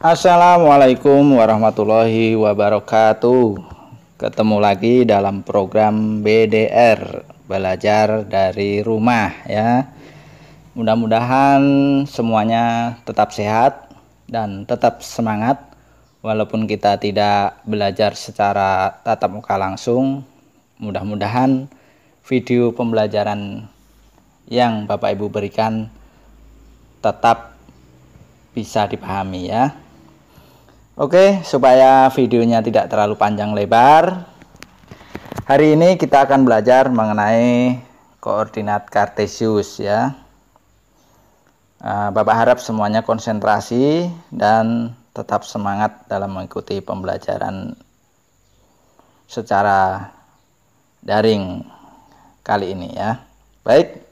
Assalamualaikum warahmatullahi wabarakatuh. Ketemu lagi dalam program BDR, belajar dari rumah ya. Mudah-mudahan semuanya tetap sehat dan tetap semangat walaupun kita tidak belajar secara tatap muka langsung. Mudah-mudahan video pembelajaran yang Bapak Ibu berikan tetap bisa dipahami ya. Oke, supaya videonya tidak terlalu panjang lebar, hari ini kita akan belajar mengenai koordinat kartesius ya. Ah, Bapak harap semuanya konsentrasi dan tetap semangat dalam mengikuti pembelajaran secara daring kali ini ya. Baik.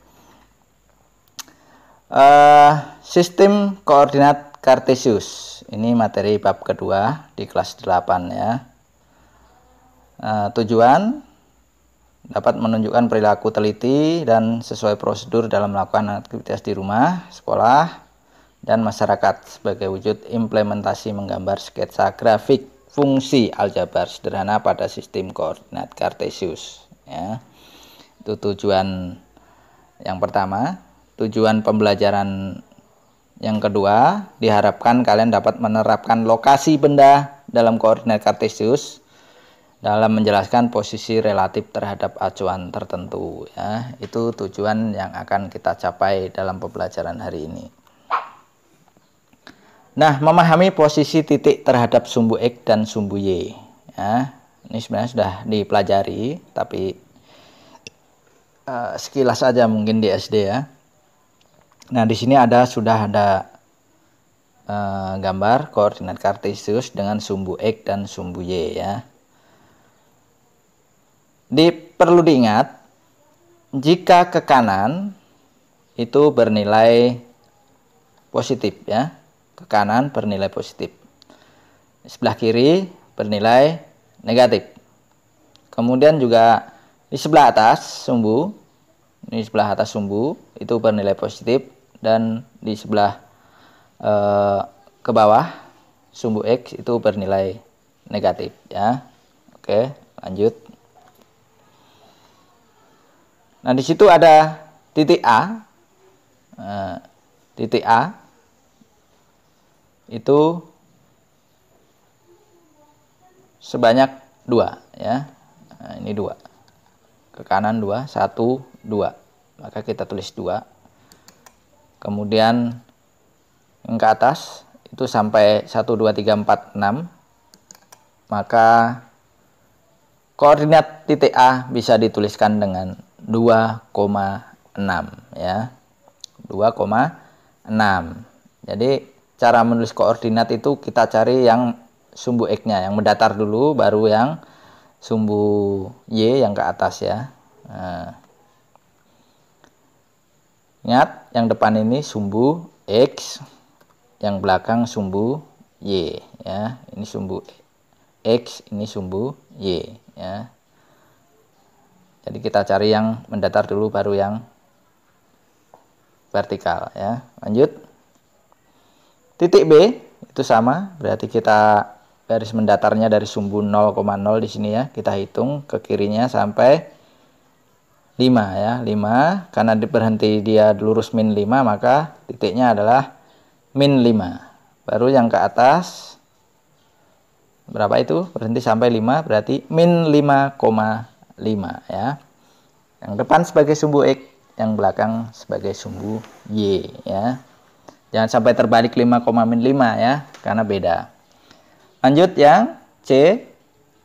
Ah, sistem koordinat kartesius ini materi bab kedua di kelas 8 ya. Eh, tujuan dapat menunjukkan perilaku teliti dan sesuai prosedur dalam melakukan aktivitas di rumah, sekolah, dan masyarakat sebagai wujud implementasi menggambar sketsa grafik fungsi aljabar sederhana pada sistem koordinat kartesius. ya. Itu tujuan yang pertama, tujuan pembelajaran yang kedua, diharapkan kalian dapat menerapkan lokasi benda dalam koordinat kartesius dalam menjelaskan posisi relatif terhadap acuan tertentu ya. Itu tujuan yang akan kita capai dalam pembelajaran hari ini. Nah, memahami posisi titik terhadap sumbu X dan sumbu Y ya. Ini sebenarnya sudah dipelajari tapi uh, sekilas saja mungkin di SD ya. Nah, di sini ada sudah ada uh, gambar koordinat kartesius dengan sumbu x dan sumbu y ya. Di perlu diingat jika ke kanan itu bernilai positif ya. Ke kanan bernilai positif. Sebelah kiri bernilai negatif. Kemudian juga di sebelah atas sumbu, di sebelah atas sumbu itu bernilai positif dan di sebelah eh, ke bawah sumbu X itu bernilai negatif ya. Oke, lanjut. Nah, di situ ada titik A. Nah, titik A itu sebanyak dua ya. Nah, ini dua ke kanan dua satu dua maka kita tulis dua kemudian yang ke atas itu sampai 1 2 3 4 6 maka koordinat titik A bisa dituliskan dengan 2,6 ya 2,6 jadi cara menulis koordinat itu kita cari yang sumbu X-nya yang mendatar dulu baru yang sumbu Y yang ke atas ya nah. Ingat, yang depan ini sumbu X, yang belakang sumbu Y. Ya, ini sumbu X, ini sumbu Y. Ya. Jadi kita cari yang mendatar dulu, baru yang vertikal. Ya, lanjut. Titik B itu sama, berarti kita garis mendatarnya dari sumbu 0,0 di sini ya, kita hitung ke kirinya sampai 5 ya 5 karena berhenti dia lurus min 5 maka titiknya adalah min 5 baru yang ke atas berapa itu berhenti sampai 5 berarti min 5,5 ya yang depan sebagai sumbu X yang belakang sebagai sumbu Y ya jangan sampai terbalik 5, min 5 ya karena beda lanjut yang C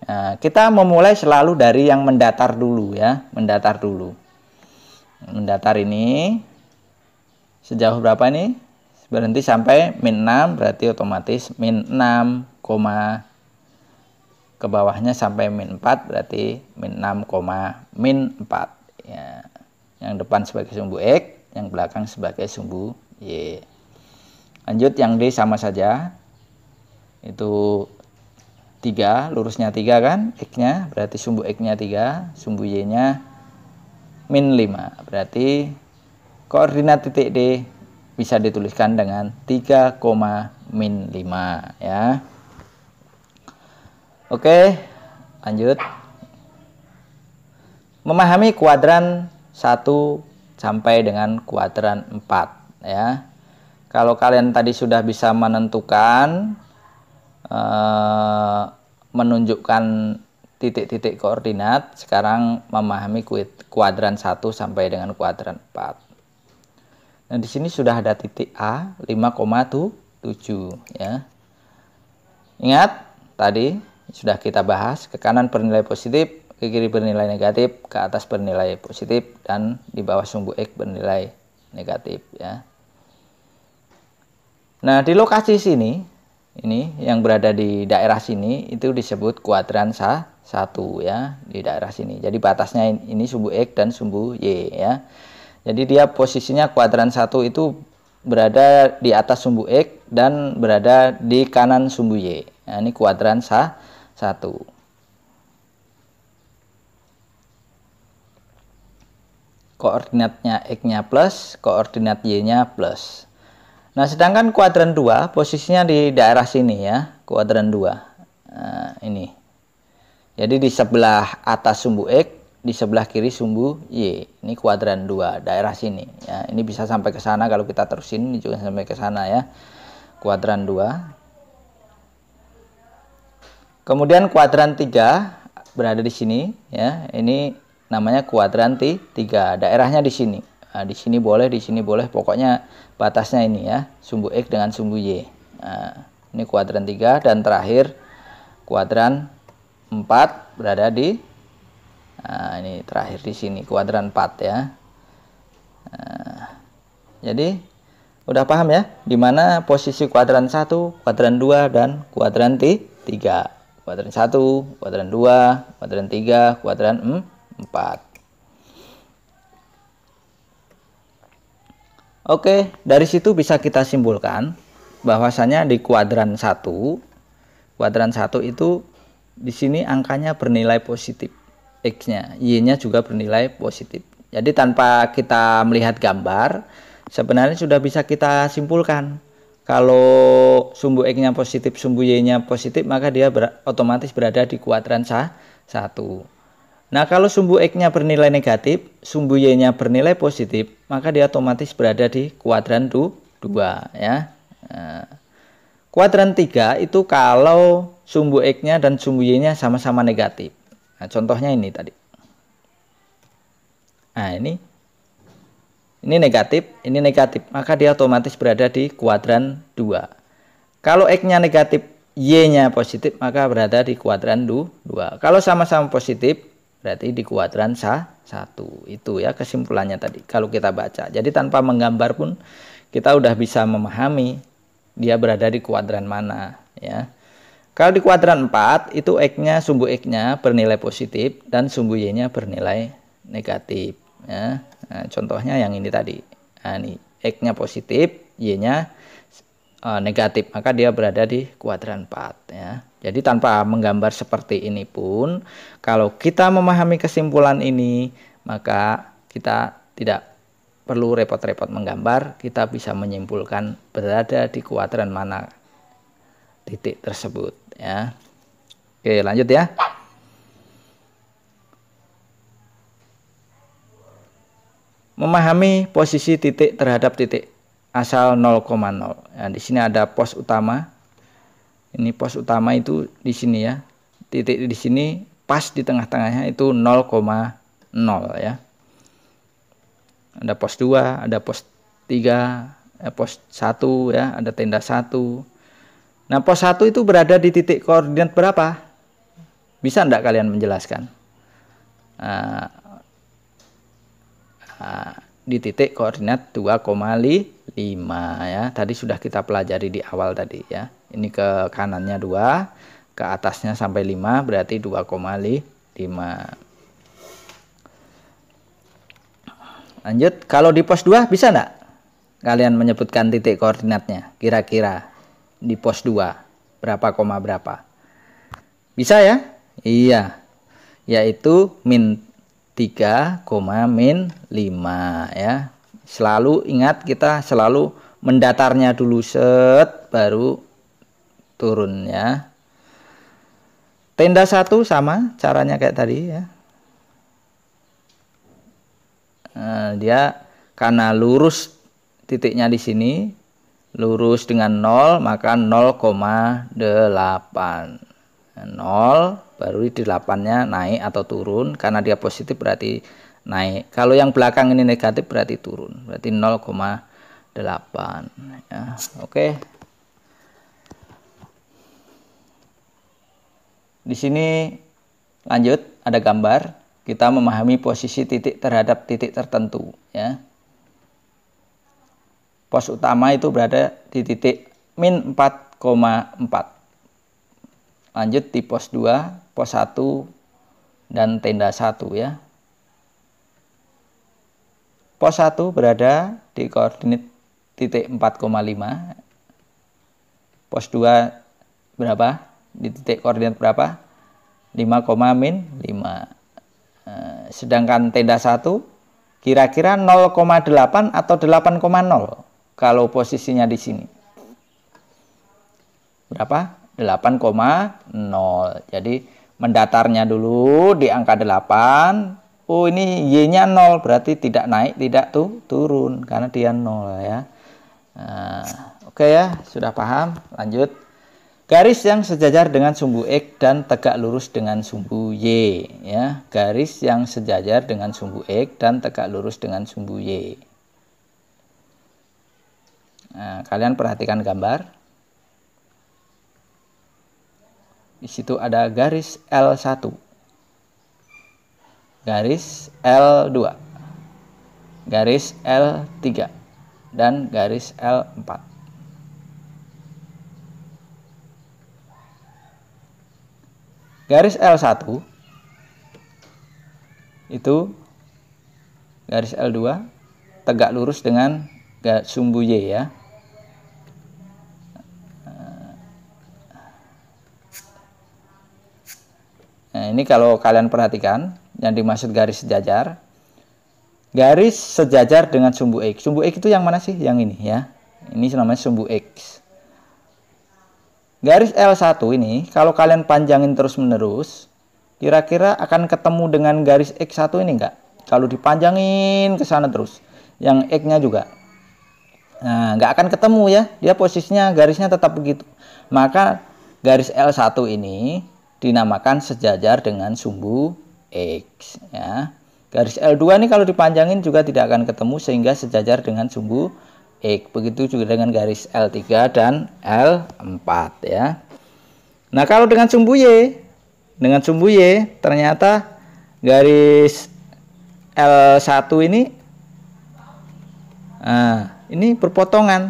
Nah, kita memulai selalu dari yang mendatar dulu ya, mendatar dulu. Mendatar ini sejauh berapa ini? Berhenti sampai min 6 berarti otomatis min 6, ke bawahnya sampai min 4 berarti min 6, min 4 ya. Yang depan sebagai sumbu X, yang belakang sebagai sumbu Y. Lanjut yang D sama saja. Itu 3, lurusnya 3 kan, X-nya, berarti sumbu X-nya 3, sumbu Y-nya min 5. Berarti koordinat titik D bisa dituliskan dengan 3, min 5 ya. Oke, lanjut. Memahami kuadran 1 sampai dengan kuadran 4 ya. Kalau kalian tadi sudah bisa menentukan Eh, menunjukkan titik-titik koordinat sekarang memahami kuadran 1 sampai dengan kuadran 4 nah di sini sudah ada titik A 5,7 ya ingat tadi sudah kita bahas ke kanan bernilai positif ke kiri bernilai negatif, ke atas bernilai positif, dan di bawah sumbu X bernilai negatif ya. Nah di lokasi sini ini yang berada di daerah sini itu disebut kuadran sa satu ya di daerah sini. Jadi batasnya ini sumbu x dan sumbu y ya. Jadi dia posisinya kuadran satu itu berada di atas sumbu x dan berada di kanan sumbu y. Nah, ini kuadran sa satu. Koordinatnya x-nya plus, koordinat y-nya plus. Nah, sedangkan kuadran 2 posisinya di daerah sini ya, kuadran 2. Nah, eh, ini. Jadi di sebelah atas sumbu X, di sebelah kiri sumbu Y. Ini kuadran 2, daerah sini ya. Ini bisa sampai ke sana kalau kita terusin, ini juga sampai ke sana ya. Kuadran 2. Kemudian kuadran 3 berada di sini ya. Ini namanya kuadran 3, daerahnya di sini nah, di sini boleh di sini boleh pokoknya batasnya ini ya sumbu x dengan sumbu y nah, ini kuadran 3 dan terakhir kuadran 4 berada di nah, ini terakhir di sini kuadran 4 ya nah, jadi udah paham ya di mana posisi kuadran 1 kuadran 2 dan kuadran 3 kuadran 1 kuadran 2 kuadran 3 kuadran 4 Oke, dari situ bisa kita simpulkan bahwasanya di kuadran 1 kuadran 1 itu di sini angkanya bernilai positif x-nya, y-nya juga bernilai positif. Jadi tanpa kita melihat gambar sebenarnya sudah bisa kita simpulkan kalau sumbu x-nya positif, sumbu y-nya positif, maka dia ber otomatis berada di kuadran 1. Nah, kalau sumbu X-nya bernilai negatif, sumbu Y-nya bernilai positif, maka dia otomatis berada di kuadran 2 ya. Nah, kuadran 3 itu kalau sumbu X-nya dan sumbu Y-nya sama-sama negatif. Nah, contohnya ini tadi. Nah, ini ini negatif, ini negatif, maka dia otomatis berada di kuadran 2. Kalau X-nya negatif, Y-nya positif, maka berada di kuadran 2. Kalau sama-sama positif, Berarti di kuadran sa, satu Itu ya kesimpulannya tadi kalau kita baca. Jadi tanpa menggambar pun kita udah bisa memahami dia berada di kuadran mana ya. Kalau di kuadran 4 itu X-nya sumbu X-nya bernilai positif dan sumbu Y-nya bernilai negatif ya. Nah, contohnya yang ini tadi. Nah, ini X-nya positif, Y-nya eh, negatif, maka dia berada di kuadran 4 ya. Jadi tanpa menggambar seperti ini pun, kalau kita memahami kesimpulan ini, maka kita tidak perlu repot-repot menggambar, kita bisa menyimpulkan berada di kuadran mana titik tersebut ya. Oke, lanjut ya. Memahami posisi titik terhadap titik asal 0,0. Nah, di sini ada pos utama ini pos utama itu di sini ya titik di sini pas di tengah-tengahnya itu 0,0 ya ada pos 2 ada pos 3 eh, pos 1 ya ada tenda 1 nah pos 1 itu berada di titik koordinat berapa bisa enggak kalian menjelaskan uh, uh, di titik koordinat 2,5 ya. Tadi sudah kita pelajari di awal tadi ya. Ini ke kanannya 2, ke atasnya sampai 5 berarti 2,5. Lanjut, kalau di pos 2 bisa enggak? Kalian menyebutkan titik koordinatnya kira-kira di pos 2 berapa koma berapa? Bisa ya? Iya. Yaitu min 3, min 5 ya. Selalu ingat kita selalu mendatarnya dulu set baru turun ya. Tenda 1 sama caranya kayak tadi ya. Nah, dia karena lurus titiknya di sini lurus dengan 0 maka 0,8 0 baru di delapannya naik atau turun karena dia positif berarti naik. Kalau yang belakang ini negatif berarti turun. Berarti 0,8 ya. Oke. Okay. Di sini lanjut ada gambar kita memahami posisi titik terhadap titik tertentu ya. Pos utama itu berada di titik min 4,4 lanjut di pos 2 pos 1 dan tenda 1 ya pos 1 berada di koordinat titik 4,5 pos 2 berapa di titik koordinat berapa 5, min 5 eh, sedangkan tenda 1 kira-kira 0,8 atau 8,0 kalau posisinya di sini berapa 8,0. Jadi mendatarnya dulu di angka 8. Oh ini Y-nya 0 berarti tidak naik, tidak tuh turun karena dia 0 ya. Nah, oke okay ya, sudah paham. Lanjut. Garis yang sejajar dengan sumbu X dan tegak lurus dengan sumbu Y ya. Garis yang sejajar dengan sumbu X dan tegak lurus dengan sumbu Y. Nah, kalian perhatikan gambar. Di situ ada garis L1. Garis L2. Garis L3 dan garis L4. garis L1 itu garis L2 tegak lurus dengan sumbu Y ya. Nah, ini kalau kalian perhatikan yang dimaksud garis sejajar. Garis sejajar dengan sumbu X. Sumbu X itu yang mana sih? Yang ini ya. Ini namanya sumbu X. Garis L1 ini kalau kalian panjangin terus-menerus, kira-kira akan ketemu dengan garis X1 ini enggak? Kalau dipanjangin ke sana terus, yang X-nya juga. Nah, nggak akan ketemu ya. Dia posisinya garisnya tetap begitu. Maka garis L1 ini dinamakan sejajar dengan sumbu X ya. Garis L2 ini kalau dipanjangin juga tidak akan ketemu sehingga sejajar dengan sumbu X. Begitu juga dengan garis L3 dan L4 ya. Nah, kalau dengan sumbu Y, dengan sumbu Y ternyata garis L1 ini nah, ini berpotongan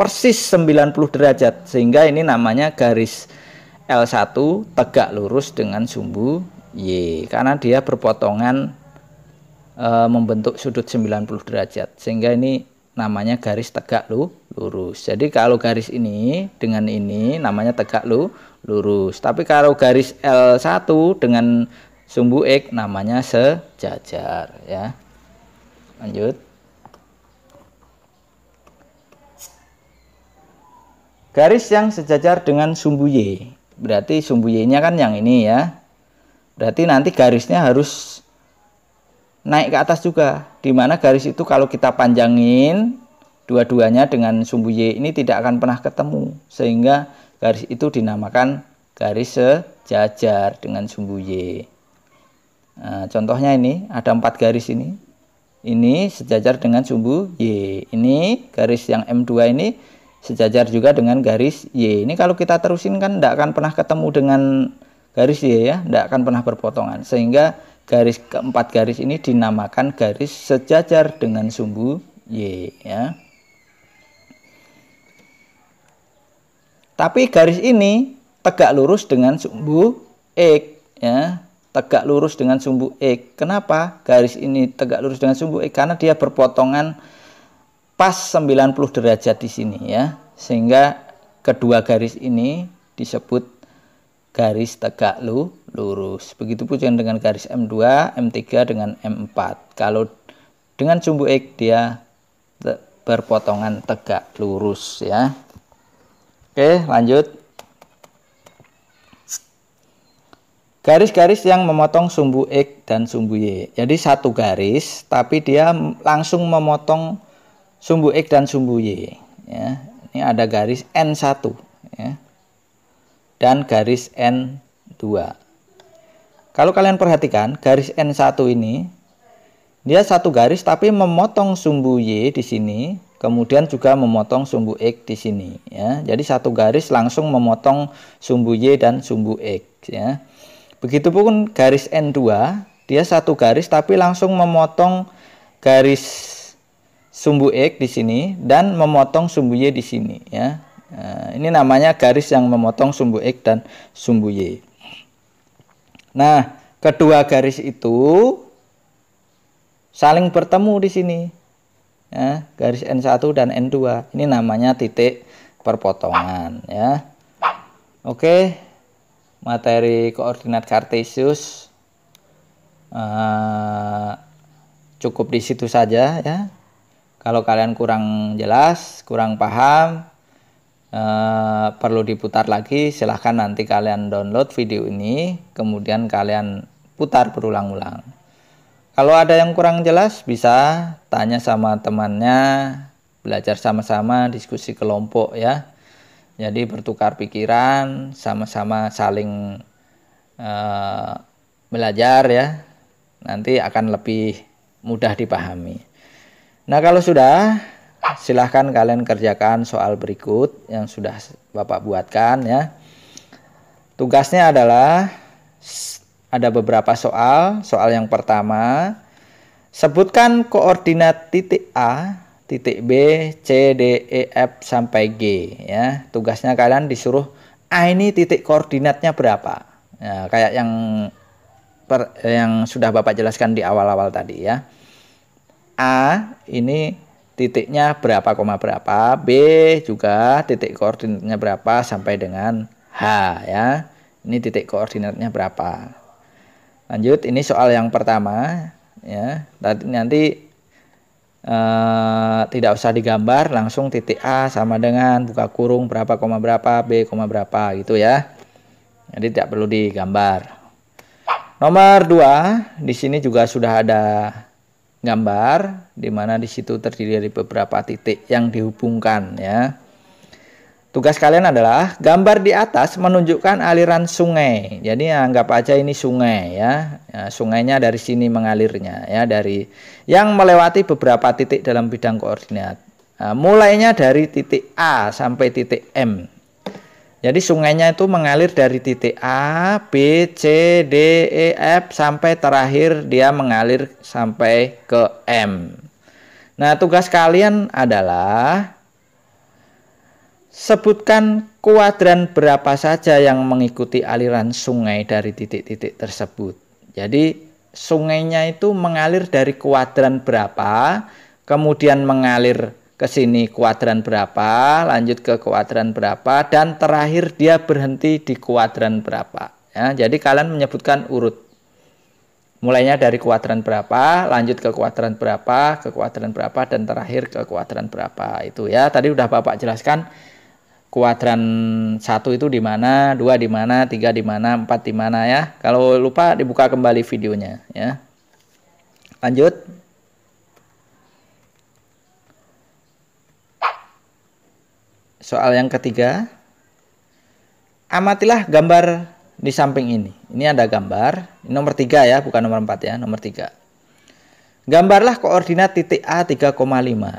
persis 90 derajat sehingga ini namanya garis L1 tegak lurus dengan sumbu Y karena dia berpotongan e, membentuk sudut 90 derajat sehingga ini namanya garis tegak lu lurus jadi kalau garis ini dengan ini namanya tegak lu lurus tapi kalau garis L1 dengan sumbu X namanya sejajar ya lanjut garis yang sejajar dengan sumbu Y berarti sumbu y-nya kan yang ini ya berarti nanti garisnya harus naik ke atas juga dimana garis itu kalau kita panjangin dua-duanya dengan sumbu y ini tidak akan pernah ketemu sehingga garis itu dinamakan garis sejajar dengan sumbu y nah, contohnya ini ada empat garis ini ini sejajar dengan sumbu y ini garis yang m2 ini sejajar juga dengan garis Y. Ini kalau kita terusin kan tidak akan pernah ketemu dengan garis Y ya, tidak akan pernah berpotongan. Sehingga garis keempat garis ini dinamakan garis sejajar dengan sumbu Y ya. Tapi garis ini tegak lurus dengan sumbu X ya, tegak lurus dengan sumbu X. Kenapa garis ini tegak lurus dengan sumbu X? Karena dia berpotongan pas 90 derajat di sini ya. Sehingga kedua garis ini disebut garis tegak lu, lurus. Begitu pun dengan garis M2, M3 dengan M4. Kalau dengan sumbu X dia berpotongan tegak lurus ya. Oke, lanjut. garis-garis yang memotong sumbu X dan sumbu Y. Jadi satu garis, tapi dia langsung memotong sumbu X dan sumbu Y ya. Ini ada garis N1 ya. Dan garis N2. Kalau kalian perhatikan garis N1 ini dia satu garis tapi memotong sumbu Y di sini, kemudian juga memotong sumbu X di sini ya. Jadi satu garis langsung memotong sumbu Y dan sumbu X ya. Begitupun garis N2, dia satu garis tapi langsung memotong garis sumbu X di sini dan memotong sumbu Y di sini ya. Nah, ini namanya garis yang memotong sumbu X dan sumbu Y. Nah, kedua garis itu saling bertemu di sini. Ya, garis N1 dan N2. Ini namanya titik perpotongan ya. Oke. Materi koordinat kartesius uh, eh, cukup di situ saja ya. Kalau kalian kurang jelas, kurang paham, eh, perlu diputar lagi, silahkan nanti kalian download video ini, kemudian kalian putar berulang-ulang. Kalau ada yang kurang jelas, bisa tanya sama temannya, belajar sama-sama, diskusi kelompok ya. Jadi bertukar pikiran, sama-sama saling eh, belajar ya. Nanti akan lebih mudah dipahami. Nah, kalau sudah, silahkan kalian kerjakan soal berikut yang sudah Bapak buatkan ya. Tugasnya adalah ada beberapa soal. Soal yang pertama, sebutkan koordinat titik A, titik B, C, D, E, F sampai G ya. Tugasnya kalian disuruh A ah, ini titik koordinatnya berapa. Ya, kayak yang yang sudah Bapak jelaskan di awal-awal tadi ya. A ini titiknya berapa koma berapa, B juga titik koordinatnya berapa sampai dengan H ya. Ini titik koordinatnya berapa. Lanjut, ini soal yang pertama ya. Nanti, nanti e, tidak usah digambar, langsung titik A sama dengan buka kurung berapa koma berapa, B koma berapa gitu ya. Jadi tidak perlu digambar. Nomor 2, di sini juga sudah ada gambar di mana di situ terdiri dari beberapa titik yang dihubungkan ya. Tugas kalian adalah gambar di atas menunjukkan aliran sungai. Jadi ya, anggap aja ini sungai ya. ya sungainya dari sini mengalirnya ya dari yang melewati beberapa titik dalam bidang koordinat. Nah, mulainya dari titik A sampai titik M jadi sungainya itu mengalir dari titik A, B, C, D, E, F sampai terakhir dia mengalir sampai ke M. Nah, tugas kalian adalah sebutkan kuadran berapa saja yang mengikuti aliran sungai dari titik-titik tersebut. Jadi, sungainya itu mengalir dari kuadran berapa, kemudian mengalir ke sini kuadran berapa, lanjut ke kuadran berapa, dan terakhir dia berhenti di kuadran berapa. Ya, jadi kalian menyebutkan urut. Mulainya dari kuadran berapa, lanjut ke kuadran berapa, ke kuadran berapa, dan terakhir ke kuadran berapa. Itu ya, tadi udah Bapak jelaskan kuadran satu itu di mana, dua di mana, tiga di mana, empat di mana ya. Kalau lupa dibuka kembali videonya ya. Lanjut. Soal yang ketiga, amatilah gambar di samping ini. Ini ada gambar, ini nomor tiga ya, bukan nomor empat ya, nomor 3. Gambarlah koordinat titik A 3,5.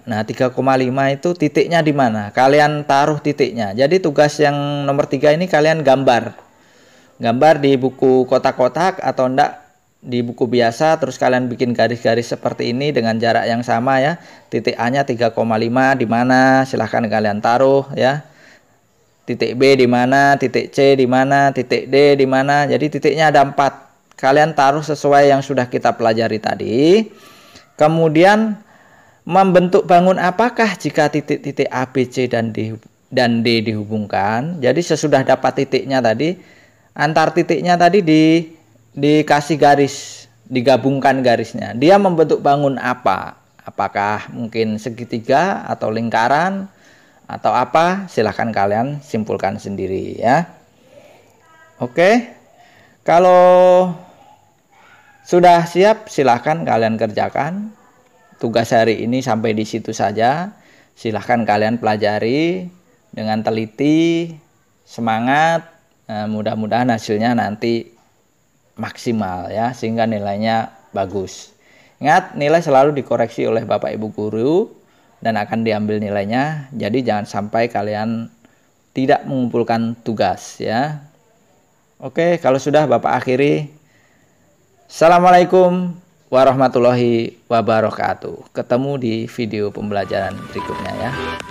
Nah, 3,5 itu titiknya di mana? Kalian taruh titiknya. Jadi tugas yang nomor tiga ini kalian gambar. Gambar di buku kotak-kotak atau enggak di buku biasa terus kalian bikin garis-garis seperti ini dengan jarak yang sama ya titik A nya 3,5 di mana silahkan kalian taruh ya titik B di mana titik C di mana titik D di mana jadi titiknya ada empat kalian taruh sesuai yang sudah kita pelajari tadi kemudian membentuk bangun apakah jika titik-titik A B C dan D dan D dihubungkan jadi sesudah dapat titiknya tadi antar titiknya tadi di dikasih garis, digabungkan garisnya. Dia membentuk bangun apa? Apakah mungkin segitiga atau lingkaran atau apa? Silahkan kalian simpulkan sendiri ya. Oke. Kalau sudah siap, silahkan kalian kerjakan. Tugas hari ini sampai di situ saja. Silahkan kalian pelajari dengan teliti, semangat. Nah, mudah-mudahan hasilnya nanti maksimal ya sehingga nilainya bagus. Ingat nilai selalu dikoreksi oleh Bapak Ibu guru dan akan diambil nilainya. Jadi jangan sampai kalian tidak mengumpulkan tugas ya. Oke, kalau sudah Bapak akhiri. Assalamualaikum warahmatullahi wabarakatuh. Ketemu di video pembelajaran berikutnya ya.